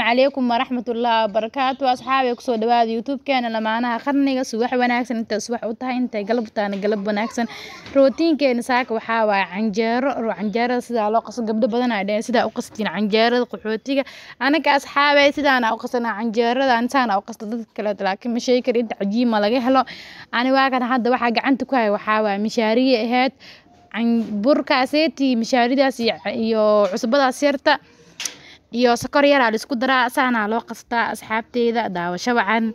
asalaamu calaykum waraxmatullaahi wabarakaatu asxaabay kusoo dhawaada youtube-keena lamaanaha qarniga subax wanaagsan intaas wax u tahay intay galabtaana galab wanaagsan rootiinkeena saaka waxaa waaye canjeero canjeerada sidaa loo qaso gabdho badanaa dheen sidaa u qastiin canjeerada qaxootiga anaga asxaabay sidaana u qasana canjeerada saana u qasta dadka kaleeto laakiin masheekar inta cajiima laga helo ani waa hadda waxaa gacanta ku haya waxaa waaye mishaariye ahayd burkaaseetii mishaaridaas iyo cusbadaas yarta iyo sokor yaraa la isku daraa saanaa loo qastaa asxaabteyda daawasho wacan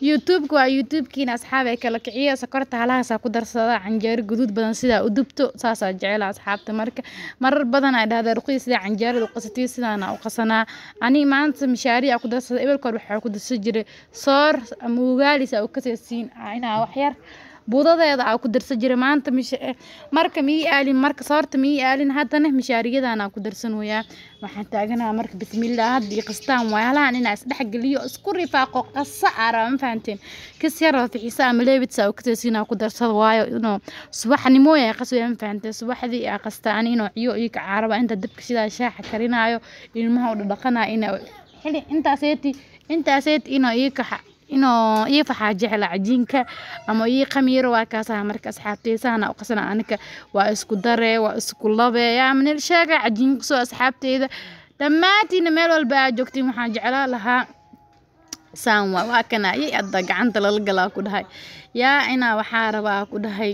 youtubeka waa youtubekiina asxaab ee kala kiciya sokorta halahaasaa ku darsada canjeero guduud badan sidaa u dubto saasaa jecela asxaabta marka marar badan ay dhahdeen ruqii sidaa canjeerada u qasatay sidaana u qasanaa ani maanta mashaariica ku darsada ebalkoor waxaa ku darsan jiray soor ama u kasasiin inaa wax yar budadeeda aa ku darsan jira maanta eh, marka mii aalin marka soorta mii aalin haddana mishaariyadan ku darsan wayaa waxaan taaganaha marka bismiillah haddii qastaan waayalahan inaa isdhexgeliyo isku rifaaqo qasa araa ma fahanteen kas yaroo fixiisa ama leebitsa u kateesiinaa ku darsada waayo inuu subaxnimo yaa ma fahanteen subaxdii aa qastaan inuu ciyo iyo kacaaraba inta dabka sidaa shaaxa karinaayo ilmaha u dhadhaqanaa inaa xili intaaseeti intaaseet inuu iyo kaxa inoo ii faxaa jecla cajiinka ama ii khamiiro waa kaasaha marka asxaabteysahana u qasna anika waa isku daree waa isku labee yaa manil sheega cajiinka soo asxaabteyda dhammaantiina meel walba aad joogtiin waxaan jeclaa lahaa saan waa waa kana iyo adda gacanta lala ku dhahay yaa inaa waxaa rabaa ku dhahay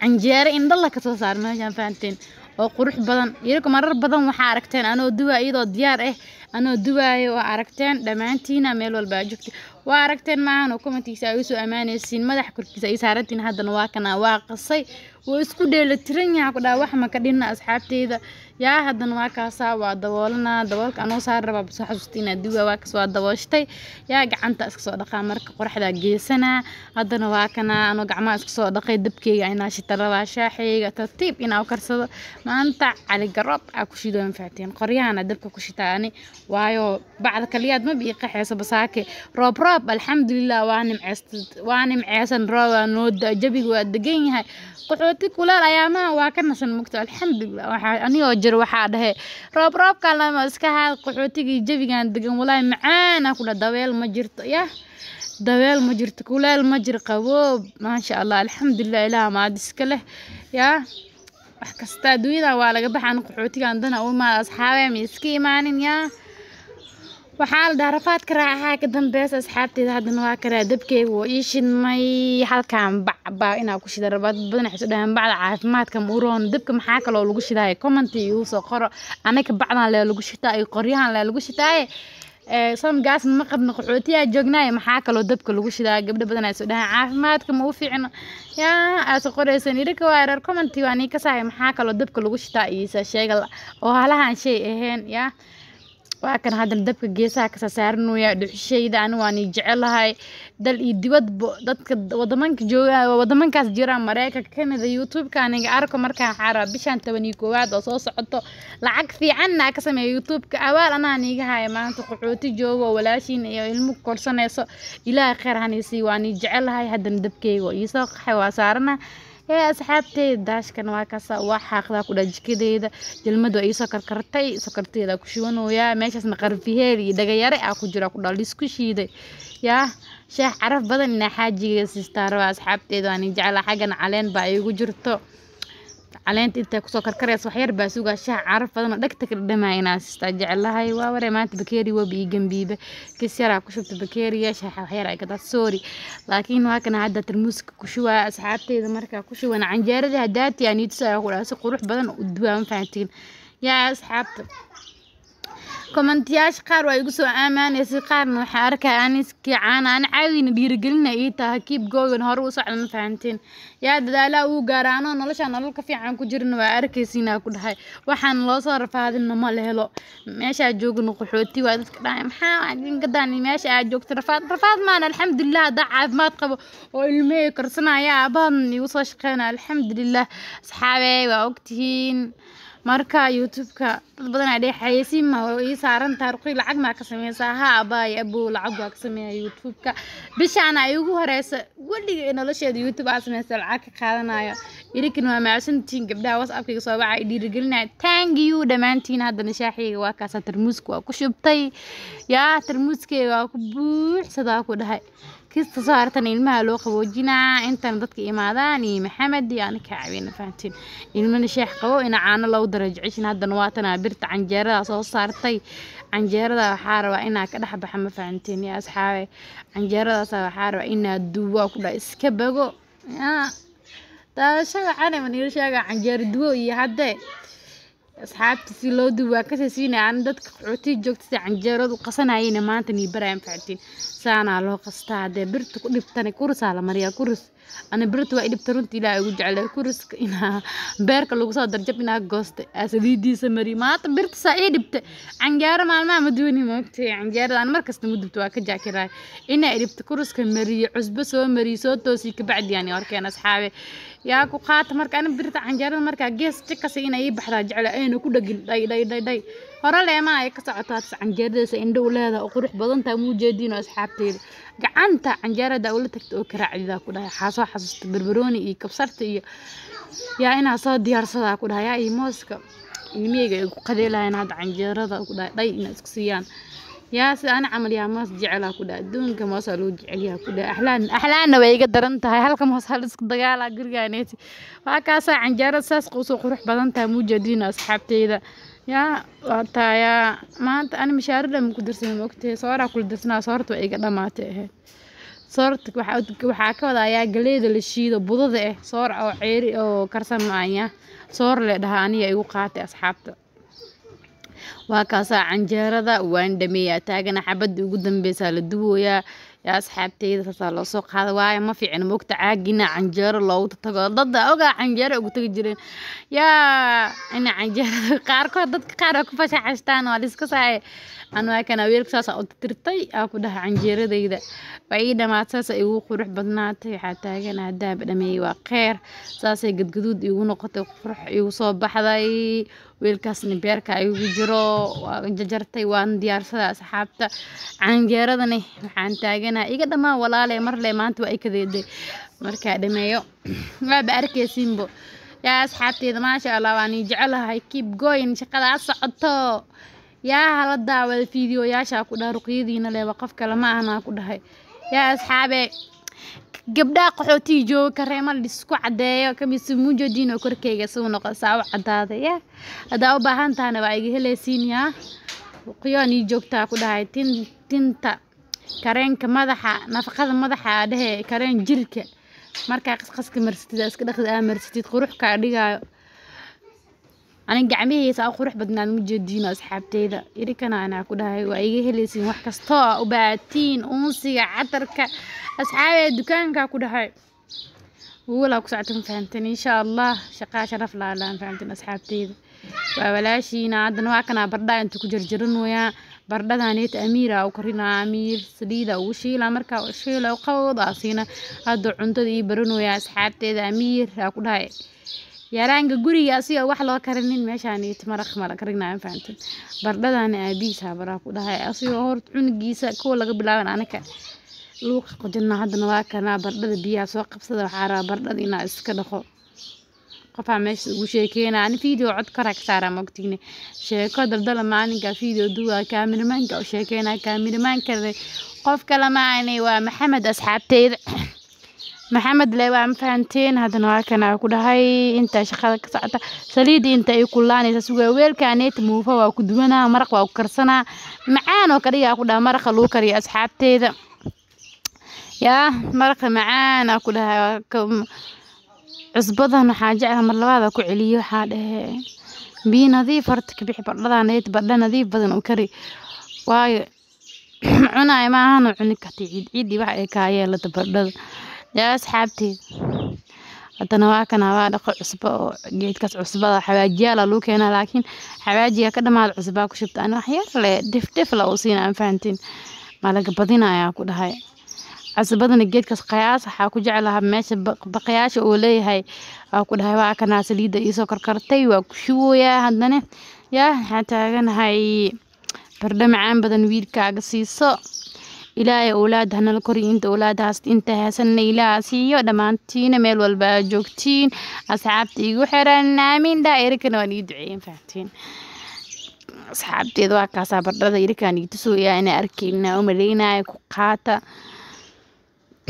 canjeere indhala ka soo saar meeshaan fahanteen oo qurux badan iyagu marar badan waxaa aragteen anoo duwa iyadoo diyaar ah anoo duwaayo oo aragteen dhammaantiina meel walba aad joogtiin waa aragteen maahan oo commentiisa ay u soo ammaanaysiin madax korkiisa ay saarantiin haddana waa kana waa qasay wuu isku dheelitiran yahay kudhaha wax maka dhinna asxaabteyda yaa haddana waa kaasaa waa daboolanaa daboolka anuu saar rabaa soo xasuusta inaad duwa waa kas waa dabooshtay yaa gacanta iska soo dhaqaa marka qoraxdaa geesanaa haddana waa kanaa anoo gacmaha iska soo dhaqay dabkeyga inaa shita shaaxeyga tartiib inaa u karsado maanta caligaroob aa ku shidoo anfacteen qoryahana dabka ku shitaa ani waayo bacda kaliyaad maba ii qaxeyso basaake roob roob alxamdulilah waa nimceysan rooba noo jabiga waa degan yahay quxuud marti kuleel ayaamaha waa ka nasan mugto alxamdulilah waxaa anigoo jiro waxaa dhahe roob roobka lama iska haad qaxootigii jabigan degan walaahi macaana ku dhah dabeel ma jirto yah dabeel ma jirto kuleel ma jir qaboob maasha allah alxamdulilah ilaah maadiska leh yaa wax kasta adduunyadan waa laga baxaan qaxootigan dana uma asxaabeema iska imaanin yaa waxaa la dhahaa rafaadka raacaha ka dambeys asxaabteeda haddana waa karaa dabkeyga waa ii shidmay halkaan bacbaa inaa ku shida rabaad badan waxay soo dhahaan bacda caafimaadka muuroon dabka maxaa kaloo lagu shidaaye commenti igu qoro anaga bacdan lee lagu shitaa qoryahan lee lagu shitaaye eh, sangaas ma qabno qaxootiyaa joognaaye maxaa kaloo dabka lagu shidaa gabdho badan ayaa dhahaan caafimaadka ma u fiicno yaa aasa qoraysan idhaka waa commenti waa nii ka maxaa kaloo dabka lagu shitaa iyo isa oo halahan shay ahayn yaa waa kan haddana dabka geesaha kasa kasoo saaranaya dhuxusheyda an waan ii jecelahay dal iyo dibadba dadka wadamanka jooga wadamankaas jira mareykanka canada youtube-ka aniga arko markaan xaaraa bishan toban iyo koowaad oo soo socoto lacag fiicanna ka sameeya youtube-ka abaal anaa niiga haya maanta qaxooti joogo walaashiin iyo ilmo korsanayso ilaahay kheyr haniisii waan jecelahay haddana dabkeyga oo iisoo qaxay waa saarana ee asxaabteyda daashkan waa kasa waa xaaqdaa kudhaa jikadeyda jalmadu ay soo karkartay sokorteeda ku shiwanoyaa meeshaasna qarfiheel iyo dhagayare aa ku ku kudhaa liisku shiiday yaa sheekh caraf badan inaa xaajigeesiistaan rabaa asxaabteeda waani jeclaa xaggan caleen baa iigu jirto caleenta intaa kusoo karkaraysa waxyar baa sugaa shaha caraf badanoo dhagta ka dhadhamaa inaa sistaa jecelahay waa waree maanta bakeeri wabi ii gambiiba kis yaraa ku shubta bakeeriya shaaxa waxyar ay kataa sorry laakiin waa kana hadda tarmuuska ku shubaa asxaabteyda markaa ku shuban canjeerada hadaati aniitus ayaa ku dhaha si qurux badan u duwaa ma fahantiin yaa asxaabta komantiyaasha qaar waa igu soo aamaanaysay qaarna waxaa arkaya aan iskiicaana ana caadina dhiirigelina ii taha kiib googan hore u socda ma fahanteen yaa dadaalaa uu gaara anoo nolol ka fiican ku jirna waa arkaysiinaa ku dhahay waxaana loo rafaadinna ma la meeshaa joogana qaxooti waa dadka dhahay maxaa gadaan meesha aad joogta rafaad rafaad maana alxamdulilah haddaa caafimaad qabo oo ilmahey korsanaya aabahadan igu soo shaqeynaya alxamdulilah asxaabey waa ogtihiin marka youtubeka dad badan aa dheexaysi ma ii saarantaha ruqii lacag maa ka sameysaa ha abaaya abow lacag waa ka sameeya youtubeka bishaana igu horeysa weliga nolosheeda youtube aa sameysa lacag ka qaadanayo irinkan waa maacsantiin gabdhaha whatsappkayga soo baxa dhiirigelinaya thank you dhammaantiin haddana shaaxiyga waa kaasaa tarmuuska waa ku shubtay yaa tarmuuskeyga waa ku buuxsadaa ku dhahay kiista soo hartana ilmaha loo qaboojinaa intana dadka imaadaan iyo maxamed iyo ana kaa caawina ilmana sheex qabo ina caano loo darajcishin haddana waatanaa birta canjeerada soo saartay canjeerada waxaa rabaa inaa ka dhex baxa ma fahantiin yaa asxaabe canjeeradaasa waxaa rabaa inaa duwaa ku dha iska bago daadashada canaman ila sheega canjeero duwo iyo haddee asxaabta si loo duwaa kasii siinaya ana dadka qaxootii joogta si canjeeradu qasanayayna maanta nii barayaan fahantiin saana loo qastaa hadee birta ku dhibtani kurisaa la mariyaa kuris ani birta waa idhibta runtii ilaaha ugu jeclay kuriska inaa beerka lagu soo darjab inaa goosta aa saliidiisa mariyo birta saa ii dhibta cangaaro maalmaha ma dooni moogtay cangaarada aan markasta mudubta waa ka jaakiraay inaa idhibta kuriska mariyo cusbo soo mariyo soo toosiyo kabacdi yani warkeen asxaabe yaa ku qaata marka ani birta cangaarada markaa gees jikasi inay ii baxdaa jecla ayna ku dhegin dhay dhay dhay dhay hore leemaha ay ka socotaa canjeeradaysa indho u leedaha oo qurux badan tahay muujeediin oo asxaabteeda gacanta canjeerada ula tagta oo karaacidaa ku dhahay waxaa xasuusta barbarooni iyo kabsarta iyo yaa inaa soo diyaarsadaa ku dhahay yaa iyo mooska ilmiyeyga ay ku qadeelahayan hadda canjeerada ku dhahay dhay inaa isku siiyaan yaa sida ani camal yaa moos jecelaa ku dhahay adduunka moosaa loo jecelyaa ku dhahay axlaan axlaanna way iga daran tahay halka moos hal isku dagaalaa gurigaaneeti waa kaasaa canjeerada saas usoo qurux badan tahay muujeediin oo asxaabteeda yaa waa taayaa maanta ani mashaariir dhan ku darsanin mogtahay sooraa kula dirsanaa soorta waa iga dhamaatay ahayd eh. soorta waxaa ka wadayaa galeeda la shiido budada ah soor oo ceeri oo karsan maanya soor le dhahaa aniga igu qaatay asxaabta waa kaasaa canjeerada waan dhameeyaa taagana xabadda ugu dambeysaa la duwooyaa yaa asxaabteyda saasaa loo soo qaada waayo ma fiicin mogta caagina canjeero loogu tago dada ogaa canjeero ugu tagi jireen yaa ina canjeerada qaarkood dadka qaar ku fashaxaystaan waa liska saaye anwaa kana weelka saasaa u tirtay aa ku dhaha canjeeradayda waa ii dhammaad saasa igu qurux badnaatay waxaa taagan adaaba dhameeyey waa kheer saasay gadgaduud iigu noqotay qurux iigu soo baxday weelkaasna beerka ayugu jiro waa jajartay waan diyaarsaday asxaabta caangeeradana waxaan taaganaha iga dhammaan walaale marle maanta waa ikadeeday markaa dhameeyo waaba arkaysiinbo yaa asxaabteeda maasha allah waan jecelahay keep going shaqadaa socoto yaa hala daawada fideoyaashaa ku dhaa ruqyadiina leba qof kale ma ahna ku dhahay yaa asxaabe gabdhaha qaxootiga jooga kareema laisku cadeeyo kamisa mujadino oo korkeyga suu noqosaa u cadaadaya haddaa u baahan tahana waa iga heleysiinyaa qoyaan ii joogtaa ku dhahay tin tinta kareenka madaxa nafaqada madaxa dhehee kareen jirka markaa qasqaska marsatid iska dhaqdi aa marsatid qurux dhigaayo anig gacmaheysa qurux badnaan ma jeediino asxaabteyda iri kana anaa ku dhahay waa iga heleysiin wax kastoo a u baahatiin uunsiga catarka asxaabee dukaankaa ku dhahay walaa ku socota fahamteen insha allah shaqaa sharaf laala fahamteen asxaabteyda waa walaashiina haddana waa kanaa bardhaa inta ku jarjaranayaa bardhadaneeta amiira u karinaa amiir saliida ugu shiila markaa shiila qawdaasiina hadda cuntada ii baranayaa asxaabteeda amiir aa ku dhahay yaraanga guriga asiga wax loo karinin meeshaan maraq karina aan fahamtin bardhadana aabihiis habaraha ku dhahay asigoo hor cunugiisa kuwa laga bilaaban anaga lagu qoqojina haddana waa kanaa bardhada biyaha soo qabsada waxaa rabaa bardhada inaa iska dhaqo qofaa meesha ugu sheekeynaa ani video cod koraa ka saaraa mogtigni sheeko daldala maalinka video duwa kaamilamaanka u sheekeynaa kaamilamaanka qof kale ma waa maxamed asxaabteyda maxamed leewaa waa fahanteen hadana waa aa ku dhahay intaa shaqada ka socota saliidda inta ay kullaanaysa sugaa weelkaaneeta muufa waa ku duwanaa maraq waa ku karsanaa macaan oo kadhiga ku dhaha maraqa lagu kariya asxaabteeda yaa maraqa macaan aa ku dhaha cusbadan waxaa jecla mar labaada ku celiyo waxaa dhehe biyo nadiif horta ka bixi badhadaaneet badha nadiif badan u kari waayo cunaay maahana cuni karta ciid ciiddi wax ay kaayeen lada yaa asxaabtii haddana waa kana waa dhaqo cusbo oo geedkaas cusbada xawaajiyaala lagu keenaa laakiin xawaajiga ka dhamaad cusbaa ku shubta ani waxyar le dhifdhifla uu siina aan fahantiin maa laga badinayaa ku dhahay cusbadana geedkaas qayaas waxaa ku jeclahaa meesha baqyaasha uu leeyahay waa ku dhahay waa kanaa saliidda iisoo karkartay waa ku shubooyaa haddana yaa waxaa taaganahay bardho macaan badan wiilkaaga siiso ilaahay owlaad hanala koriyo inta owlaad inta haasanna ilaaha siiyo dhammaantiina meel walba aa joogtiin asxaabta igu xiran aamiin dhaa erikana waan ii duceeyen fahamtiin asxaabteeda waa kaasaa bardhada erikaan ii tusooyaa inaa arkayna u maleynayo ku qaata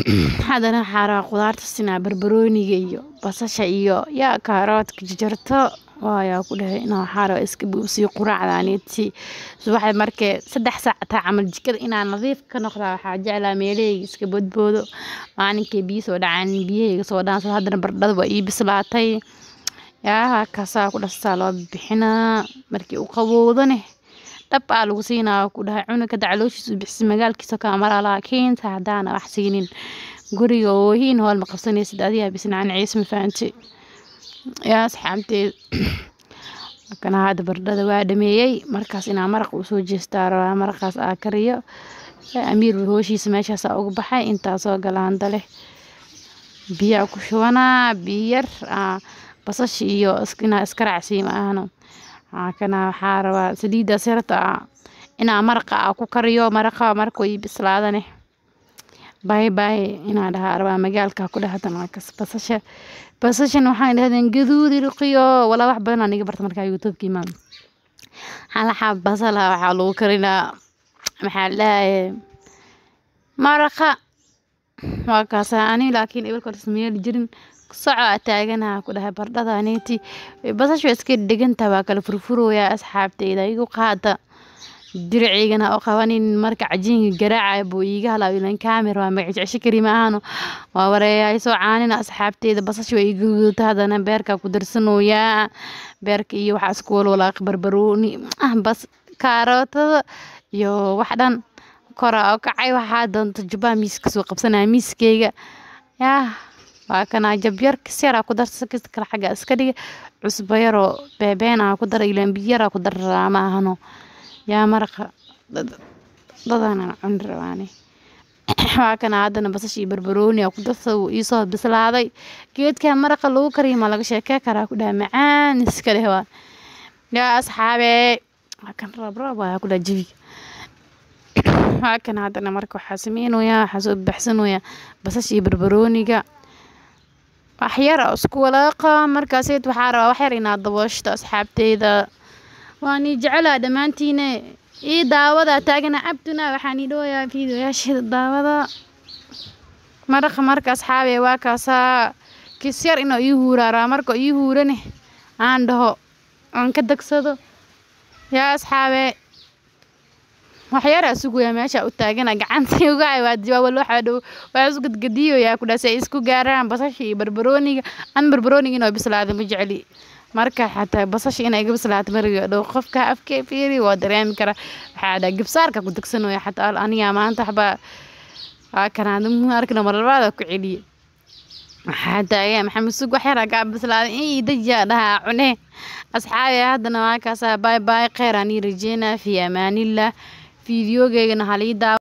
haddana xaaraa khudaarta sinaa barbarooniga iyo basasha iyo yaa kaaroodka jajarto waayaa ku dhahay inaan waxaa iska buubsiyo quraacdaanitii subaxda markee saddex saac camal jikada inaan nadiif ka noqdaa waxaa jeclaa meelahayga iska boodboodo maalinkay biyo soo dhacaan biyahayga soo dhaansado haddana bardhada waa ii bislaatay yaaha kaasaa ku dhastaa loo bixinaa markii u qabowdaneh dhab aa lagu siinaa ku dhahay cunugka dacalooshiisu bixisa magaalkiisa kaa laakiinta haddaana wax siinin guriga oohiin hool ma qabsanaysid adigaa bisnaan ciise ma fahanti yaa asxaabtey kana hadda bardhada waa dhameeyey markaas inaa maraq usoo jeestaa rabaa maraqaas aa kariyo amiir hooshiisa meeshaasaa uga baxay intaasoo galaanda leh biyaa ku shubanaa biyar basash iyo inaa iska raacsiiy ma ahno kana waxaa rabaa saliiddaa sirata inaa maraqa aa ku kariyo maraqa marka way bislaadane baay baay inaa dhahaa basasha basashan waxaan dhahdeen gaduud irqiyo walaa wax badan aan iga barta markaa youtubeka imaan xalaxa basalaha waxaa lagu karinaa maxaa ladhahaye maraqa waa kaasaa ani laakiin ebalka horta sameeyali jirin socaa taaganaha ku dhahay bardhada aneyti basasha iska dhegantaha waa kala furfuroyaa asxaabteyda igu qaada dirciigana oo qabanin marka cajiinka garaaca buu iiga halaawilan kaamir waa magacjecshi kariima ahaano waa wareeyahay soo caanina asxaabteyda basasha way iga gudubta haddana beerka ku darsanooyaa beerka iyo waxaa isku walwalaaq barbarooni ah, bas kaarootada iyo wax dhan kora oo kacay waxaa doonta jubbaha miiska soo qabsanaya miiskeyga yaah waa kanaa jabyar kisyara ku darsa kista kale xagga iska dhiga cusbo yaroo beebeen ah ku dara ilaan biyaraa ku dararaa ma ahano yaa maraqa dadanaan cuni rabaane waa kana haddana basash iyo barbarooniaa ku darsa iisoo bislaaday geedka maraqa lagu kariya ma laga sheekee karaa ku dhaha macaan iska leh waa yaa asxaabee waa kan rabrab waa ku dhaha jabiga waa kan haddana marka waxaa sameynayaa waxaa soo baxsanayaa basash iyo barbarooniga waxyar isku walaaqa markaaseed waxaa rabaa waxyar inaad daboosho asxaabteeda waan i jeclaa dhammaantiina eh, ii daawada taagana cabduna waxaan ii dhawayaa daawada maraqa marka asxaabee waa kaasaa kisyar inoo ii huuraaraa marka ii huurane aan dhaho aan ka degsado yaa asxaabee waxyaraa sugayaa meeshaa u taagana gacanta uga waadiwaawal waxaa dhow waa isku gadgadiyoyaa ku dhaas ay isku gaaraan basasha barbarooniga aan barbarooniga inoo bislaada ma jecli marka xataa basasha inay gabaslaato mariga dhow qofka afkee fiiri waa dareemi karaa waxaa dhaa gabsaarka ku degsanooya xataa aniyaa maanta waxbaa waa kanaada muhu arkina mar ku celiye waxaa taagay maxamed sug waxyaraa kaa bislaaday ii dajiyaa dhahaa cune asxaabi haddana waa kaasaa baay baay kheyr aan ii amaanillah fiidiyogeygana haliidaa